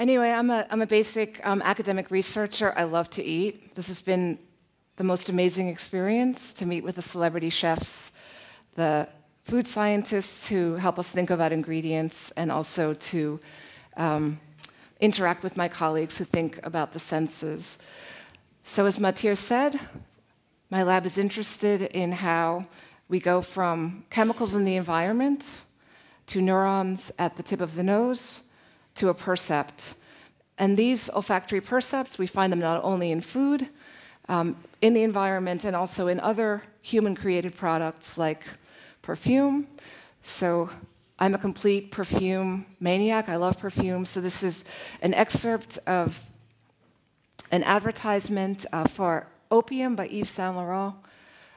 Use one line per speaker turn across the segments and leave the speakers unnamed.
Anyway, I'm a, I'm a basic um, academic researcher. I love to eat. This has been the most amazing experience to meet with the celebrity chefs, the food scientists who help us think about ingredients, and also to um, interact with my colleagues who think about the senses. So, as Matir said, my lab is interested in how we go from chemicals in the environment to neurons at the tip of the nose to a percept. And these olfactory percepts, we find them not only in food, um, in the environment, and also in other human created products like perfume. So I'm a complete perfume maniac. I love perfume. So this is an excerpt of an advertisement uh, for Opium by Yves Saint Laurent,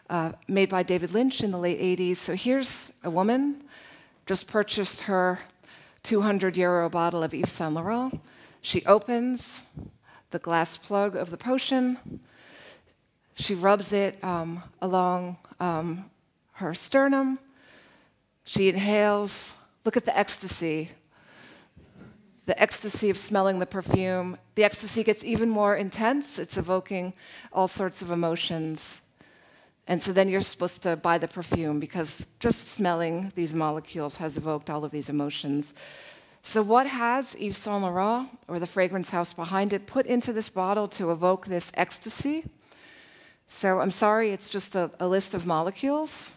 uh, made by David Lynch in the late 80s. So here's a woman, just purchased her 200 euro bottle of Yves Saint Laurent. She opens the glass plug of the potion. She rubs it um, along um, her sternum. She inhales. Look at the ecstasy. The ecstasy of smelling the perfume. The ecstasy gets even more intense. It's evoking all sorts of emotions. And so then you're supposed to buy the perfume because just smelling these molecules has evoked all of these emotions. So, what has Yves Saint Laurent, or the fragrance house behind it, put into this bottle to evoke this ecstasy? So, I'm sorry, it's just a, a list of molecules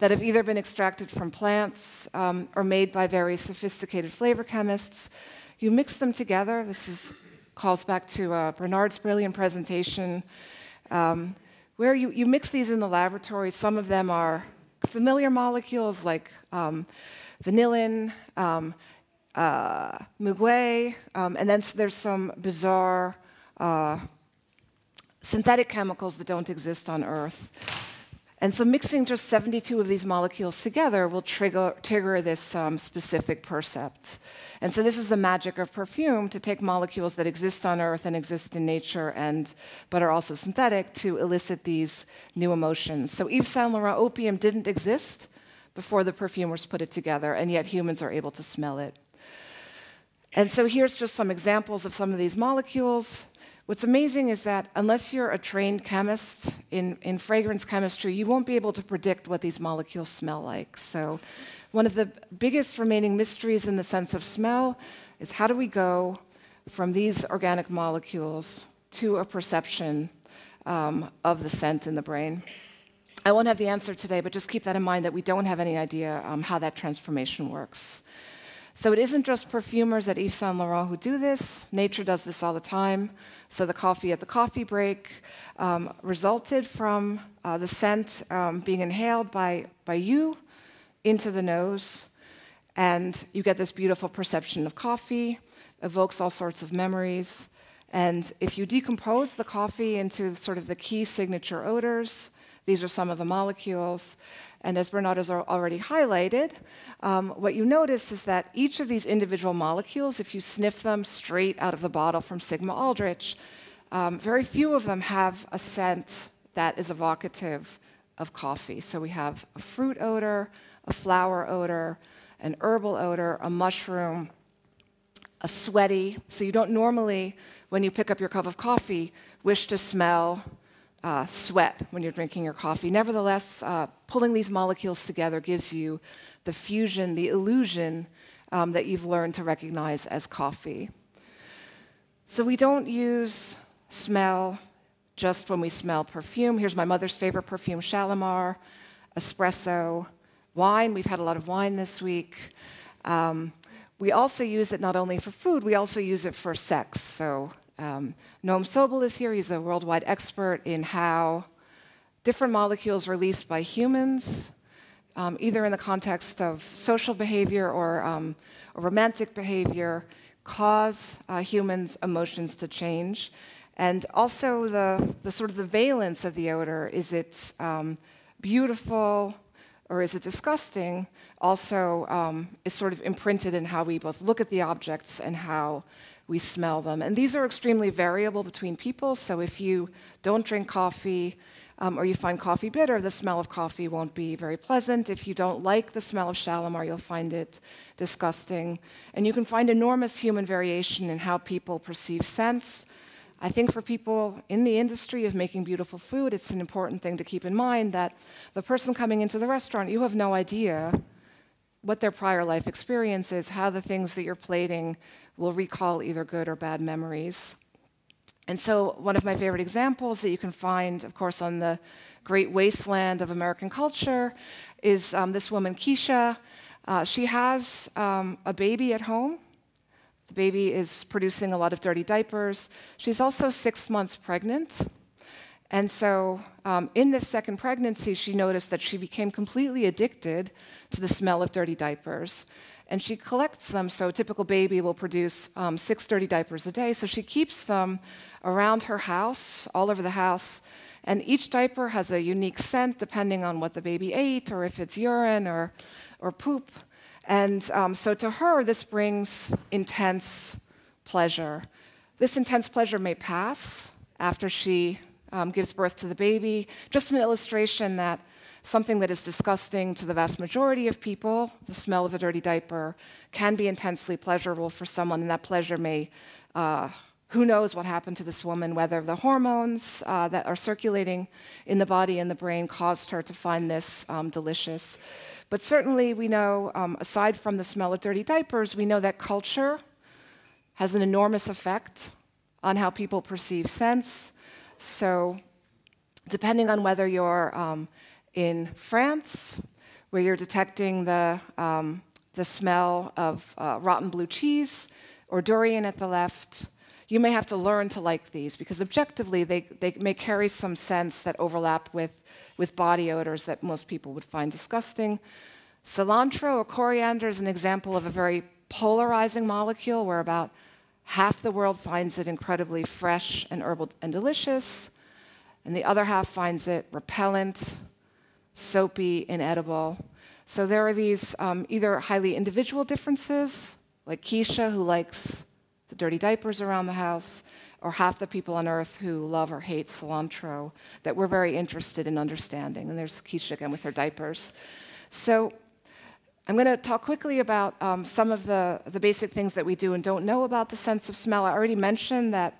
that have either been extracted from plants um, or made by very sophisticated flavor chemists. You mix them together. This is, calls back to uh, Bernard's brilliant presentation. Um, where you, you mix these in the laboratory. Some of them are familiar molecules like um, vanillin, um, uh, muguet, um, and then there's some bizarre uh, synthetic chemicals that don't exist on Earth. And so mixing just 72 of these molecules together will trigger, trigger this um, specific percept. And so this is the magic of perfume, to take molecules that exist on Earth and exist in nature and but are also synthetic to elicit these new emotions. So Yves Saint Laurent opium didn't exist before the perfumers put it together, and yet humans are able to smell it. And so here's just some examples of some of these molecules. What's amazing is that unless you're a trained chemist in, in fragrance chemistry, you won't be able to predict what these molecules smell like. So, one of the biggest remaining mysteries in the sense of smell is how do we go from these organic molecules to a perception um, of the scent in the brain? I won't have the answer today, but just keep that in mind that we don't have any idea um, how that transformation works. So it isn't just perfumers at Yves Saint Laurent who do this. Nature does this all the time. So the coffee at the coffee break um, resulted from uh, the scent um, being inhaled by, by you into the nose. And you get this beautiful perception of coffee, evokes all sorts of memories. And if you decompose the coffee into sort of the key signature odors, these are some of the molecules. And as Bernard has already highlighted, um, what you notice is that each of these individual molecules, if you sniff them straight out of the bottle from Sigma Aldrich, um, very few of them have a scent that is evocative of coffee. So we have a fruit odor, a flower odor, an herbal odor, a mushroom, a sweaty. So you don't normally, when you pick up your cup of coffee, wish to smell uh, sweat when you're drinking your coffee. Nevertheless, uh, pulling these molecules together gives you the fusion, the illusion um, that you've learned to recognize as coffee. So we don't use smell just when we smell perfume. Here's my mother's favorite perfume, Shalimar, espresso, wine. We've had a lot of wine this week. Um, we also use it not only for food, we also use it for sex. So um, Noam Sobel is here. He's a worldwide expert in how different molecules released by humans, um, either in the context of social behavior or, um, romantic behavior, cause uh, humans' emotions to change. And also the, the, sort of the valence of the odor, is it um, beautiful or is it disgusting, also um, is sort of imprinted in how we both look at the objects and how we smell them. And these are extremely variable between people, so if you don't drink coffee um, or you find coffee bitter, the smell of coffee won't be very pleasant. If you don't like the smell of Shalimar, you'll find it disgusting. And you can find enormous human variation in how people perceive sense. I think for people in the industry of making beautiful food, it's an important thing to keep in mind that the person coming into the restaurant, you have no idea what their prior life experience is, how the things that you're plating will recall either good or bad memories. And so, one of my favorite examples that you can find, of course, on the great wasteland of American culture is um, this woman, Keisha. Uh, she has um, a baby at home. The baby is producing a lot of dirty diapers. She's also six months pregnant. And so, um, in this second pregnancy, she noticed that she became completely addicted to the smell of dirty diapers and she collects them. So a typical baby will produce um, six dirty diapers a day. So she keeps them around her house, all over the house. And each diaper has a unique scent depending on what the baby ate or if it's urine or, or poop. And um, so to her, this brings intense pleasure. This intense pleasure may pass after she um, gives birth to the baby. Just an illustration that something that is disgusting to the vast majority of people, the smell of a dirty diaper, can be intensely pleasurable for someone, and that pleasure may, uh, who knows what happened to this woman, whether the hormones uh, that are circulating in the body and the brain caused her to find this um, delicious. But certainly, we know, um, aside from the smell of dirty diapers, we know that culture has an enormous effect on how people perceive sense. So, depending on whether you're um, in France, where you're detecting the, um, the smell of uh, rotten blue cheese or durian at the left. You may have to learn to like these because objectively they, they may carry some scents that overlap with, with body odors that most people would find disgusting. Cilantro or coriander is an example of a very polarizing molecule where about half the world finds it incredibly fresh and herbal and delicious, and the other half finds it repellent soapy, inedible. So there are these um, either highly individual differences, like Keisha, who likes the dirty diapers around the house, or half the people on earth who love or hate cilantro, that we're very interested in understanding. And there's Keisha again with her diapers. So I'm going to talk quickly about um, some of the, the basic things that we do and don't know about the sense of smell. I already mentioned that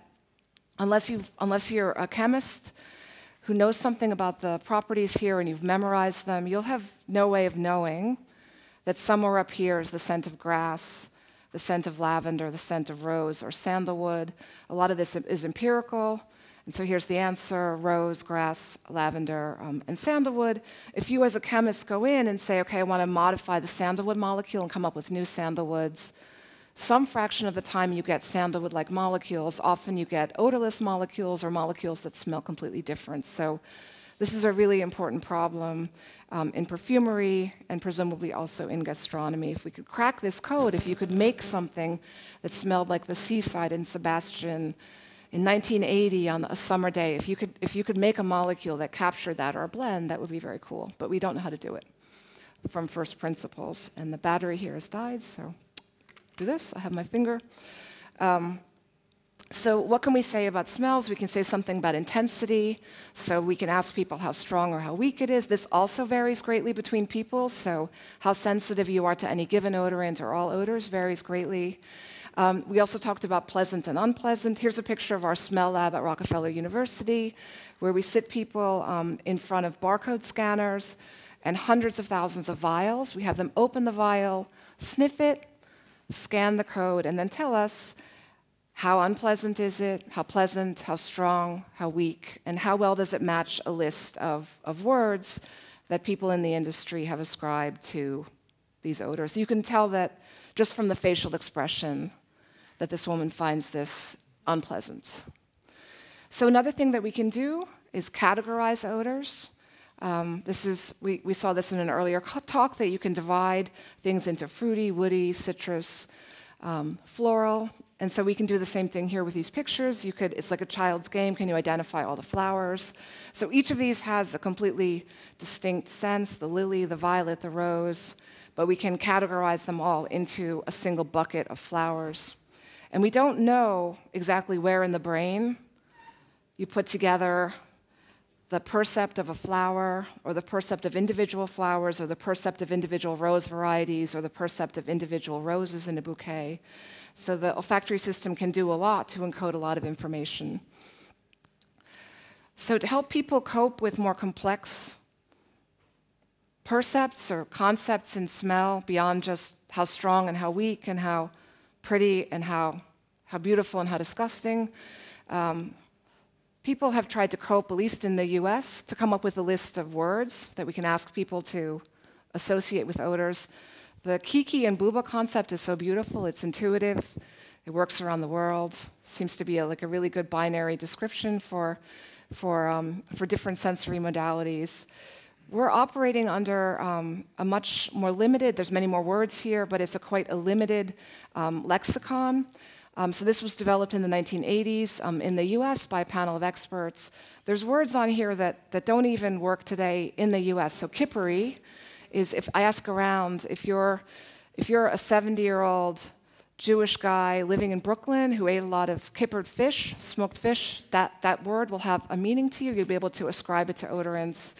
unless, you unless you're a chemist, who knows something about the properties here and you've memorized them, you'll have no way of knowing that somewhere up here is the scent of grass, the scent of lavender, the scent of rose or sandalwood. A lot of this is empirical. And so here's the answer rose, grass, lavender, um, and sandalwood. If you, as a chemist, go in and say, okay, I want to modify the sandalwood molecule and come up with new sandalwoods, some fraction of the time you get sandalwood-like molecules. Often you get odorless molecules or molecules that smell completely different. So this is a really important problem um, in perfumery and presumably also in gastronomy. If we could crack this code, if you could make something that smelled like the seaside in Sebastian in 1980 on a summer day, if you could, if you could make a molecule that captured that or a blend, that would be very cool. But we don't know how to do it from first principles. And the battery here has died, so do this. I have my finger. Um, so what can we say about smells? We can say something about intensity. So we can ask people how strong or how weak it is. This also varies greatly between people. So how sensitive you are to any given odorant or all odors varies greatly. Um, we also talked about pleasant and unpleasant. Here's a picture of our smell lab at Rockefeller University, where we sit people um, in front of barcode scanners and hundreds of thousands of vials. We have them open the vial, sniff it, scan the code, and then tell us how unpleasant is it, how pleasant, how strong, how weak, and how well does it match a list of, of words that people in the industry have ascribed to these odors. You can tell that just from the facial expression that this woman finds this unpleasant. So another thing that we can do is categorize odors. Um, this is, we, we saw this in an earlier talk that you can divide things into fruity, woody, citrus, um, floral. And so we can do the same thing here with these pictures. You could, it's like a child's game. Can you identify all the flowers? So each of these has a completely distinct sense, the lily, the violet, the rose, but we can categorize them all into a single bucket of flowers. And we don't know exactly where in the brain you put together the percept of a flower, or the percept of individual flowers, or the percept of individual rose varieties, or the percept of individual roses in a bouquet. So the olfactory system can do a lot to encode a lot of information. So to help people cope with more complex percepts or concepts in smell beyond just how strong and how weak and how pretty and how, how beautiful and how disgusting, um, people have tried to cope, at least in the US, to come up with a list of words that we can ask people to associate with odors. The Kiki and Buba concept is so beautiful, it's intuitive, it works around the world, seems to be a, like a really good binary description for, for, um, for different sensory modalities. We're operating under um, a much more limited, there's many more words here, but it's a quite a limited um, lexicon. Um, so this was developed in the 1980s um, in the US by a panel of experts. There's words on here that, that don't even work today in the US. So kippery is, if I ask around, if you're, if you're a 70-year-old Jewish guy living in Brooklyn who ate a lot of kippered fish, smoked fish, that, that word will have a meaning to you. You'll be able to ascribe it to odorants,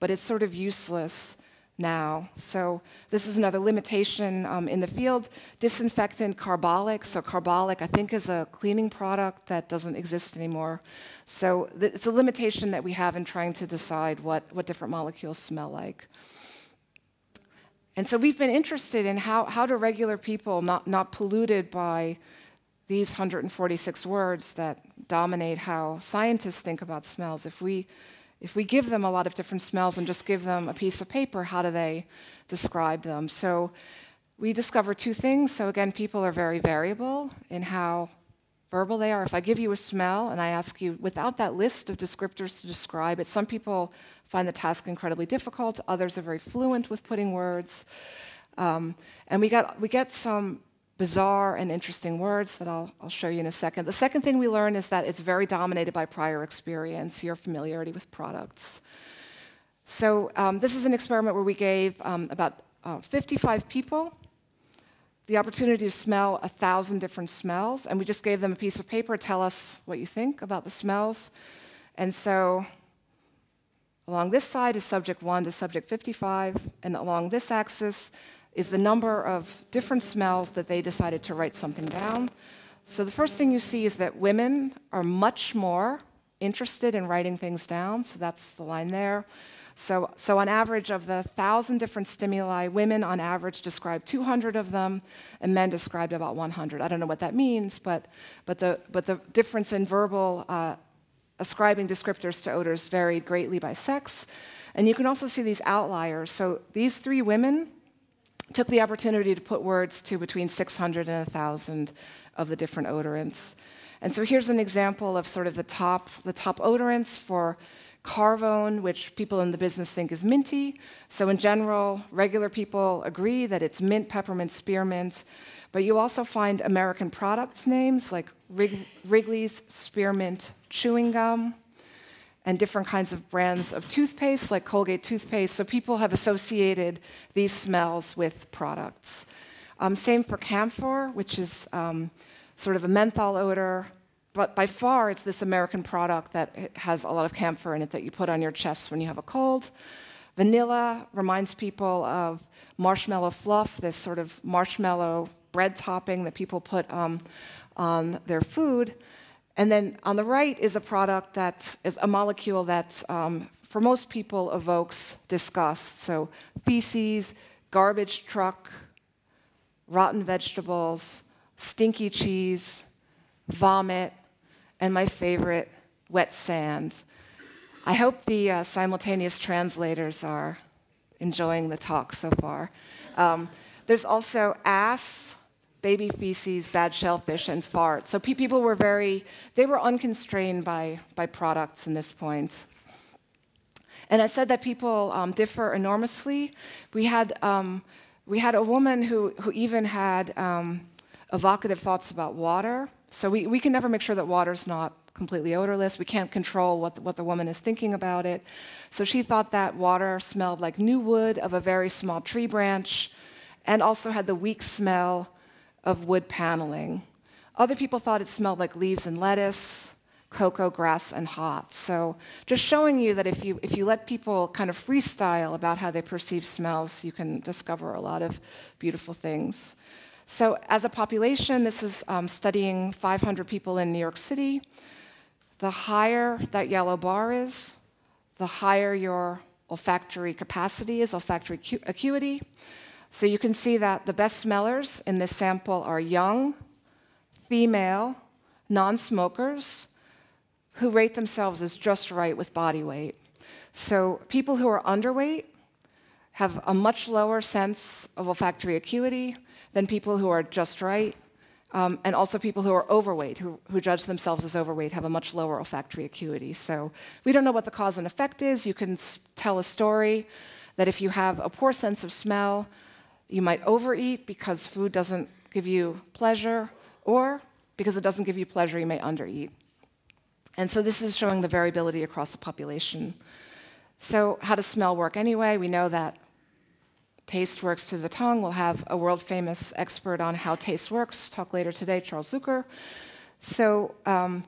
but it's sort of useless now. So this is another limitation um, in the field. Disinfectant carbolic. So carbolic, I think, is a cleaning product that doesn't exist anymore. So it's a limitation that we have in trying to decide what, what different molecules smell like. And so we've been interested in how, how do regular people not, not polluted by these 146 words that dominate how scientists think about smells, if we if we give them a lot of different smells and just give them a piece of paper, how do they describe them? So we discover two things. So again, people are very variable in how verbal they are. If I give you a smell and I ask you without that list of descriptors to describe it, some people find the task incredibly difficult. Others are very fluent with putting words. Um, and we, got, we get some bizarre and interesting words that I'll, I'll, show you in a second. The second thing we learn is that it's very dominated by prior experience, your familiarity with products. So um, this is an experiment where we gave um, about uh, 55 people the opportunity to smell a thousand different smells, and we just gave them a piece of paper, tell us what you think about the smells. And so along this side is subject 1 to subject 55, and along this axis is the number of different smells that they decided to write something down. So the first thing you see is that women are much more interested in writing things down, so that's the line there. So, so on average, of the 1,000 different stimuli, women on average described 200 of them, and men described about 100. I don't know what that means, but, but, the, but the difference in verbal uh, ascribing descriptors to odors varied greatly by sex. And you can also see these outliers. So these three women took the opportunity to put words to between 600 and 1,000 of the different odorants. And so here's an example of sort of the top, the top odorants for carvone, which people in the business think is minty. So in general, regular people agree that it's mint, peppermint, spearmint. But you also find American products names like Wrigley's Spearmint Chewing Gum, and different kinds of brands of toothpaste, like Colgate toothpaste. So people have associated these smells with products. Um, same for camphor, which is um, sort of a menthol odor. But by far, it's this American product that has a lot of camphor in it that you put on your chest when you have a cold. Vanilla reminds people of marshmallow fluff, this sort of marshmallow bread topping that people put um, on their food. And then on the right is a product that is a molecule that, um, for most people, evokes disgust. So feces, garbage truck, rotten vegetables, stinky cheese, vomit, and my favorite, wet sand. I hope the uh, simultaneous translators are enjoying the talk so far. Um, there's also ass, baby feces, bad shellfish, and farts. So people were very, they were unconstrained by, by products in this point. And I said that people um, differ enormously. We had, um, we had a woman who, who even had um, evocative thoughts about water. So we, we can never make sure that water's not completely odorless. We can't control what the, what the woman is thinking about it. So she thought that water smelled like new wood of a very small tree branch and also had the weak smell of wood paneling. Other people thought it smelled like leaves and lettuce, cocoa, grass, and hot. So just showing you that if you, if you let people kind of freestyle about how they perceive smells, you can discover a lot of beautiful things. So as a population, this is um, studying 500 people in New York City. The higher that yellow bar is, the higher your olfactory capacity is, olfactory acuity. So you can see that the best smellers in this sample are young, female, non smokers who rate themselves as just right with body weight. So people who are underweight have a much lower sense of olfactory acuity than people who are just right. Um, and also people who are overweight, who, who, judge themselves as overweight, have a much lower olfactory acuity. So we don't know what the cause and effect is. You can tell a story that if you have a poor sense of smell, you might overeat because food doesn't give you pleasure, or because it doesn't give you pleasure, you may undereat. And so this is showing the variability across the population. So how does smell work anyway? We know that taste works through the tongue. We'll have a world-famous expert on how taste works, talk later today, Charles Zucker. So um,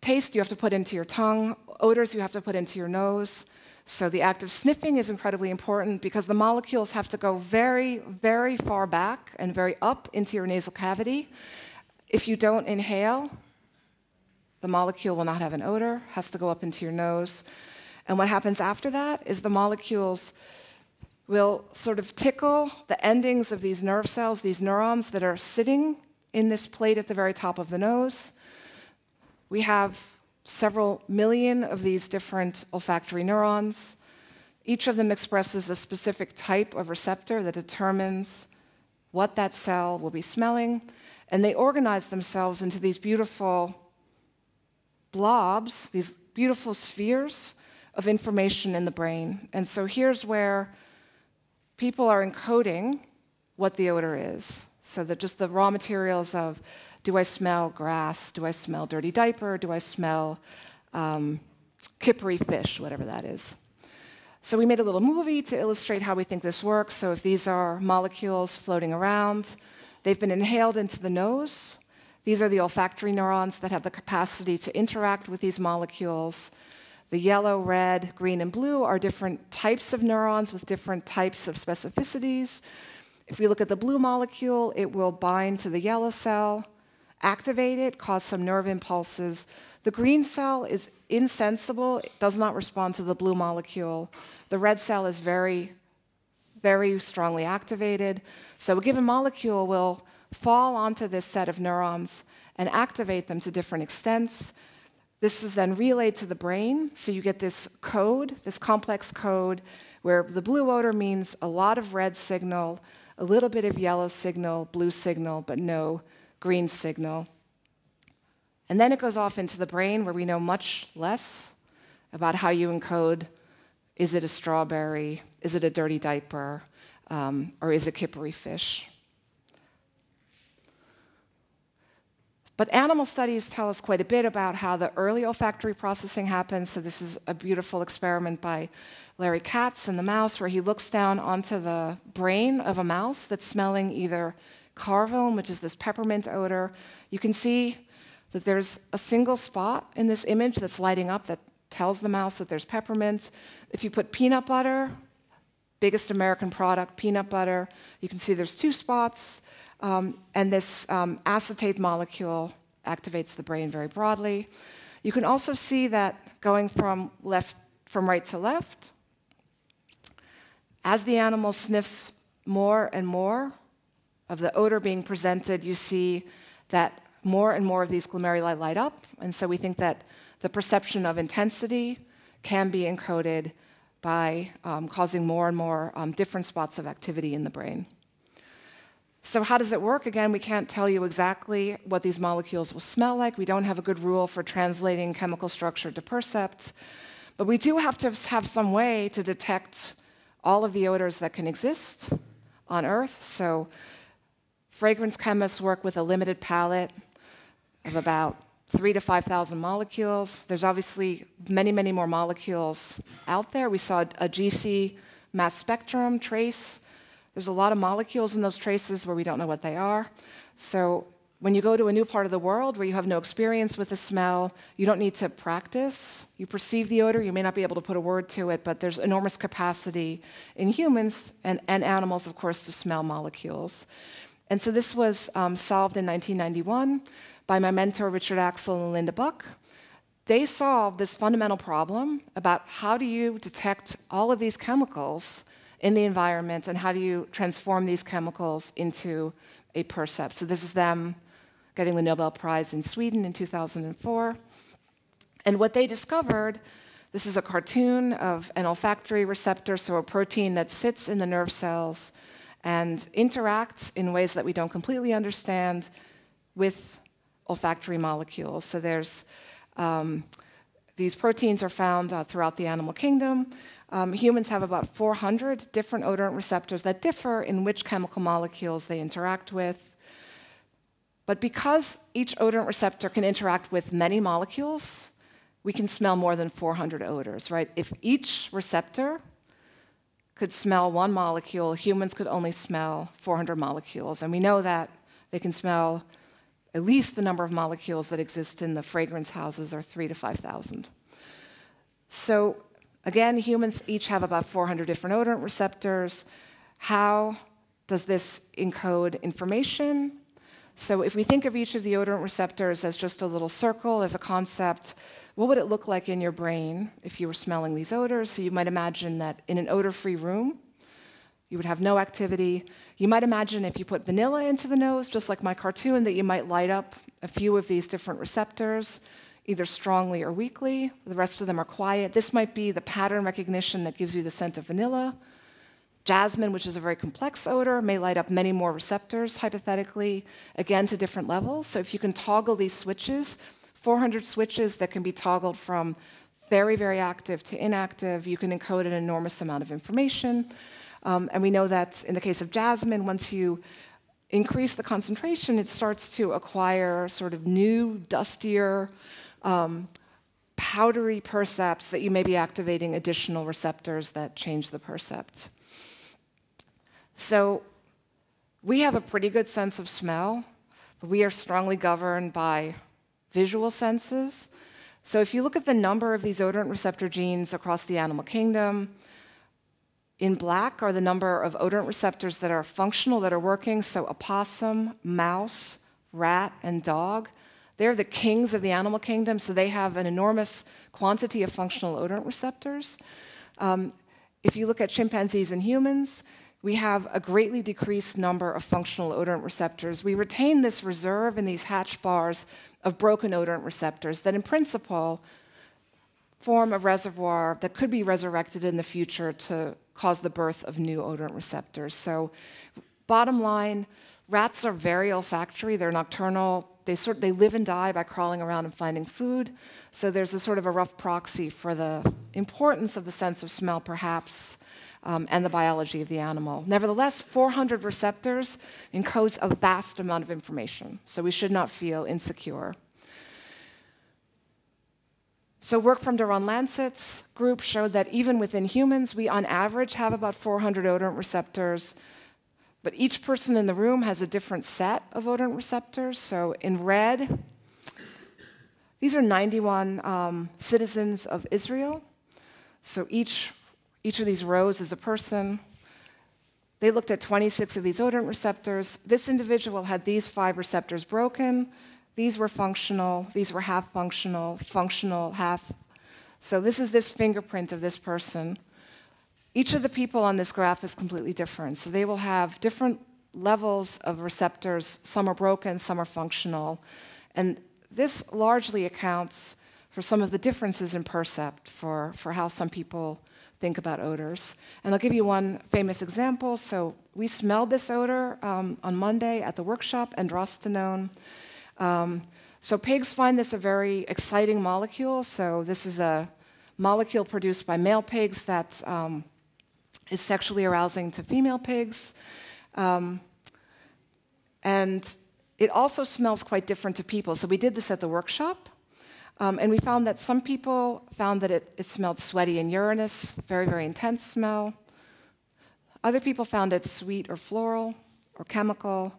taste you have to put into your tongue, odors you have to put into your nose, so the act of sniffing is incredibly important because the molecules have to go very, very far back and very up into your nasal cavity. If you don't inhale, the molecule will not have an odor, has to go up into your nose. And what happens after that is the molecules will sort of tickle the endings of these nerve cells, these neurons that are sitting in this plate at the very top of the nose. We have several million of these different olfactory neurons. Each of them expresses a specific type of receptor that determines what that cell will be smelling, and they organize themselves into these beautiful blobs, these beautiful spheres of information in the brain. And so here's where people are encoding what the odor is. So that just the raw materials of do I smell grass? Do I smell dirty diaper? Do I smell um, kippery fish, whatever that is? So we made a little movie to illustrate how we think this works. So if these are molecules floating around, they've been inhaled into the nose. These are the olfactory neurons that have the capacity to interact with these molecules. The yellow, red, green, and blue are different types of neurons with different types of specificities. If we look at the blue molecule, it will bind to the yellow cell activate it, cause some nerve impulses. The green cell is insensible, it does not respond to the blue molecule. The red cell is very, very strongly activated. So a given molecule will fall onto this set of neurons and activate them to different extents. This is then relayed to the brain, so you get this code, this complex code, where the blue odor means a lot of red signal, a little bit of yellow signal, blue signal, but no green signal. And then it goes off into the brain where we know much less about how you encode is it a strawberry, is it a dirty diaper, um, or is it kippery fish? But animal studies tell us quite a bit about how the early olfactory processing happens. So, this is a beautiful experiment by Larry Katz and the mouse, where he looks down onto the brain of a mouse that's smelling either carvone, which is this peppermint odor. You can see that there's a single spot in this image that's lighting up that tells the mouse that there's peppermint. If you put peanut butter, biggest American product, peanut butter, you can see there's two spots, um, and this um, acetate molecule activates the brain very broadly. You can also see that going from left from right to left, as the animal sniffs more and more, of the odor being presented, you see that more and more of these glomeruli light up. And so we think that the perception of intensity can be encoded by um, causing more and more um, different spots of activity in the brain. So, how does it work? Again, we can't tell you exactly what these molecules will smell like. We don't have a good rule for translating chemical structure to percept. But we do have to have some way to detect all of the odors that can exist on Earth. So, fragrance chemists work with a limited palette of about three to 5,000 molecules. There's obviously many, many more molecules out there. We saw a GC mass spectrum trace. There's a lot of molecules in those traces where we don't know what they are. So when you go to a new part of the world where you have no experience with the smell, you don't need to practice. You perceive the odor, you may not be able to put a word to it, but there's enormous capacity in humans and, and animals, of course, to smell molecules. And so this was um, solved in 1991 by my mentor Richard Axel and Linda Buck. They solved this fundamental problem about how do you detect all of these chemicals in the environment and how do you transform these chemicals into a percept. So this is them getting the Nobel Prize in Sweden in 2004. And what they discovered this is a cartoon of an olfactory receptor, so a protein that sits in the nerve cells and interact in ways that we don't completely understand with olfactory molecules. So there's um, these proteins are found uh, throughout the animal kingdom. Um, humans have about 400 different odorant receptors that differ in which chemical molecules they interact with. But because each odorant receptor can interact with many molecules, we can smell more than 400 odors, right? If each receptor could smell one molecule, humans could only smell 400 molecules. And we know that they can smell at least the number of molecules that exist in the fragrance houses are three to 5,000. So again, humans each have about 400 different odorant receptors. How does this encode information? So if we think of each of the odorant receptors as just a little circle, as a concept, what would it look like in your brain if you were smelling these odors? So you might imagine that in an odor-free room, you would have no activity. You might imagine if you put vanilla into the nose, just like my cartoon, that you might light up a few of these different receptors, either strongly or weakly. The rest of them are quiet. This might be the pattern recognition that gives you the scent of vanilla. Jasmine, which is a very complex odor, may light up many more receptors, hypothetically, again to different levels. So if you can toggle these switches, 400 switches that can be toggled from very, very active to inactive, you can encode an enormous amount of information. Um, and we know that in the case of jasmine, once you increase the concentration, it starts to acquire sort of new, dustier, um, powdery percepts that you may be activating additional receptors that change the percept. So we have a pretty good sense of smell, but we are strongly governed by visual senses. So if you look at the number of these odorant receptor genes across the animal kingdom, in black are the number of odorant receptors that are functional, that are working. So opossum, mouse, rat, and dog, they're the kings of the animal kingdom, so they have an enormous quantity of functional odorant receptors. Um, if you look at chimpanzees and humans, we have a greatly decreased number of functional odorant receptors. We retain this reserve in these hatch bars of broken odorant receptors that, in principle, form a reservoir that could be resurrected in the future to cause the birth of new odorant receptors. So, bottom line, rats are very olfactory, they're nocturnal. They, sort, they live and die by crawling around and finding food. So there's a sort of a rough proxy for the importance of the sense of smell, perhaps, um, and the biology of the animal. Nevertheless, 400 receptors encodes a vast amount of information, so we should not feel insecure. So, work from Duran Lancet's group showed that even within humans, we on average have about 400 odorant receptors, but each person in the room has a different set of odorant receptors. So, in red, these are 91 um, citizens of Israel. So, each each of these rows is a person. They looked at 26 of these odorant receptors. This individual had these five receptors broken. These were functional, these were half functional, functional, half. So this is this fingerprint of this person. Each of the people on this graph is completely different. So they will have different levels of receptors. Some are broken, some are functional. And this largely accounts for some of the differences in percept, for, for how some people think about odors. And I'll give you one famous example. So we smelled this odor um, on Monday at the workshop, androstenone. Um, so pigs find this a very exciting molecule. So this is a molecule produced by male pigs that um, is sexually arousing to female pigs. Um, and it also smells quite different to people. So we did this at the workshop. Um, and we found that some people found that it, it smelled sweaty and urinous, very, very intense smell. Other people found it sweet or floral or chemical.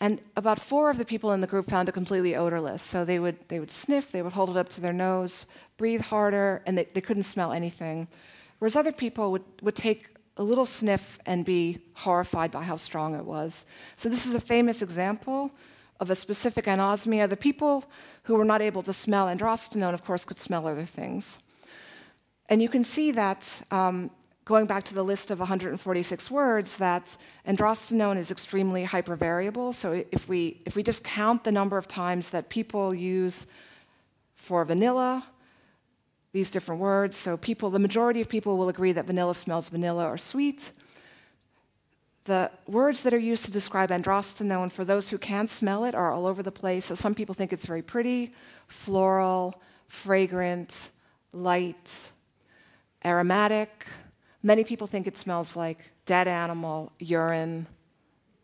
And about four of the people in the group found it completely odorless. So they would, they would sniff, they would hold it up to their nose, breathe harder, and they, they couldn't smell anything. Whereas other people would, would take a little sniff and be horrified by how strong it was. So this is a famous example of a specific anosmia. The people who were not able to smell androstenone, of course, could smell other things. And you can see that, um, going back to the list of 146 words, that androstenone is extremely hypervariable. So if we, if we just count the number of times that people use for vanilla, these different words, so people, the majority of people will agree that vanilla smells vanilla or sweet the words that are used to describe androstenone, for those who can smell it, are all over the place. So some people think it's very pretty, floral, fragrant, light, aromatic. Many people think it smells like dead animal, urine,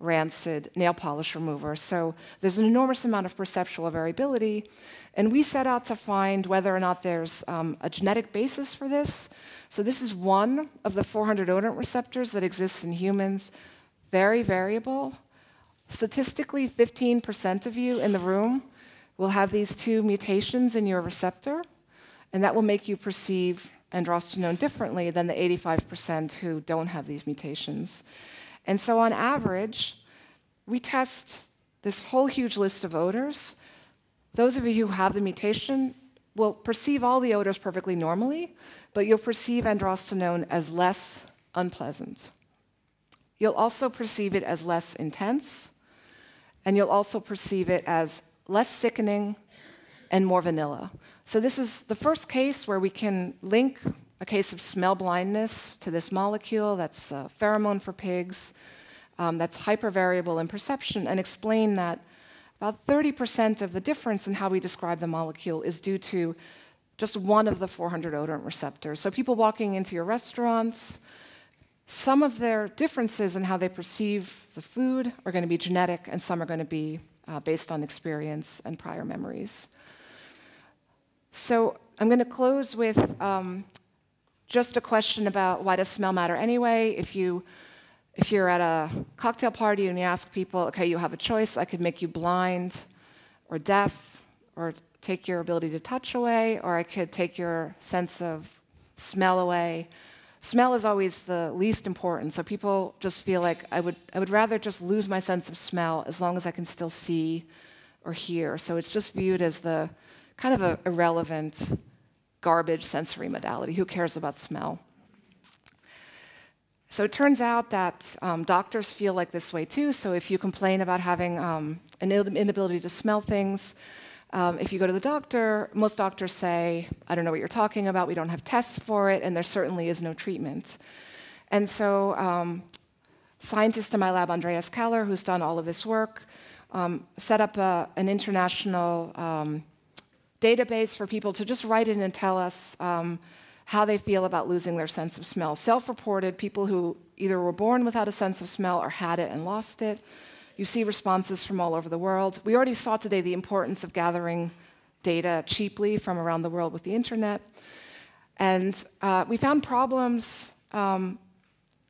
rancid nail polish remover. So there's an enormous amount of perceptual variability. And we set out to find whether or not there's um, a genetic basis for this. So this is one of the 400 odorant receptors that exists in humans. Very variable. Statistically, 15% of you in the room will have these two mutations in your receptor, and that will make you perceive androstenone differently than the 85% who don't have these mutations. And so, on average, we test this whole huge list of odors. Those of you who have the mutation will perceive all the odors perfectly normally, but you'll perceive androstenone as less unpleasant. You'll also perceive it as less intense, and you'll also perceive it as less sickening and more vanilla. So this is the first case where we can link a case of smell blindness to this molecule, that's a uh, pheromone for pigs, um, that's hypervariable in perception, and explain that about 30% of the difference in how we describe the molecule is due to just one of the 400 odorant receptors. So people walking into your restaurants, some of their differences in how they perceive the food are going to be genetic, and some are going to be uh, based on experience and prior memories. So I'm going to close with um, just a question about why does smell matter anyway? If you if you're at a cocktail party and you ask people, okay, you have a choice, I could make you blind or deaf or take your ability to touch away or I could take your sense of smell away. Smell is always the least important. So people just feel like I would I would rather just lose my sense of smell as long as I can still see or hear. So it's just viewed as the kind of a irrelevant garbage sensory modality. Who cares about smell? So it turns out that um, doctors feel like this way too. So if you complain about having um, an inability to smell things, um, if you go to the doctor, most doctors say, I don't know what you're talking about, we don't have tests for it, and there certainly is no treatment. And so, um, scientist in my lab, Andreas Keller, who's done all of this work, um, set up a, an international um, database for people to just write in and tell us um, how they feel about losing their sense of smell. Self reported, people who either were born without a sense of smell or had it and lost it. You see responses from all over the world. We already saw today the importance of gathering data cheaply from around the world with the internet. And uh, we found problems um,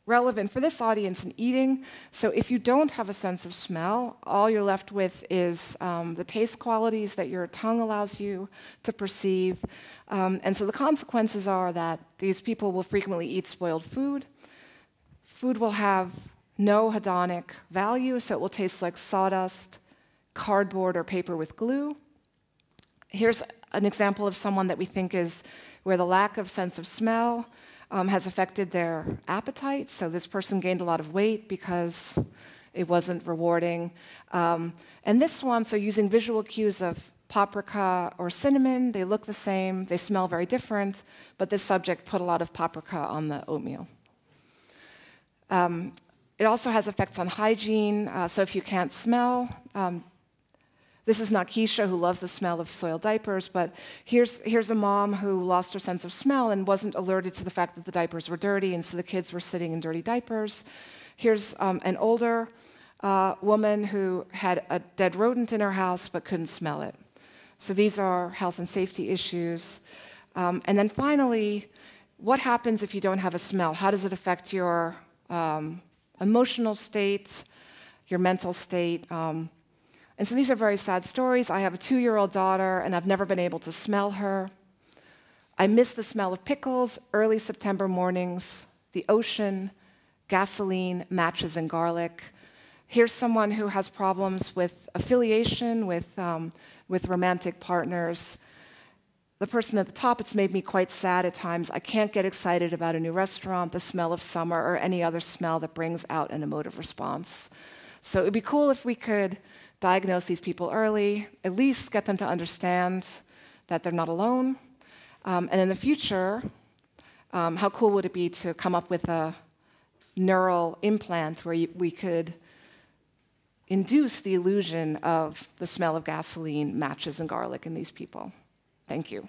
relevant for this audience in eating. So if you don't have a sense of smell, all you're left with is um, the taste qualities that your tongue allows you to perceive. Um, and so the consequences are that these people will frequently eat spoiled food. Food will have no hedonic value, so it will taste like sawdust, cardboard, or paper with glue. Here's an example of someone that we think is where the lack of sense of smell um, has affected their appetite. So this person gained a lot of weight because it wasn't rewarding. Um, and this one, so using visual cues of paprika or cinnamon, they look the same, they smell very different, but this subject put a lot of paprika on the oatmeal. Um, it also has effects on hygiene, uh, so if you can't smell, um, this is not Keisha, who loves the smell of soiled diapers, but here's, here's a mom who lost her sense of smell and wasn't alerted to the fact that the diapers were dirty, and so the kids were sitting in dirty diapers. Here's um, an older uh, woman who had a dead rodent in her house but couldn't smell it. So these are health and safety issues. Um, and then finally, what happens if you don't have a smell? How does it affect your um, emotional state, your mental state? Um, and so these are very sad stories. I have a two year old daughter, and I've never been able to smell her. I miss the smell of pickles, early September mornings, the ocean, gasoline, matches, and garlic. Here's someone who has problems with affiliation, with, um, with romantic partners. The person at the top, it's made me quite sad at times. I can't get excited about a new restaurant, the smell of summer, or any other smell that brings out an emotive response. So it would be cool if we could diagnose these people early, at least get them to understand that they're not alone. Um, and in the future, um, how cool would it be to come up with a neural implant where you, we could induce the illusion of the smell of gasoline, matches, and garlic in these people? Thank you.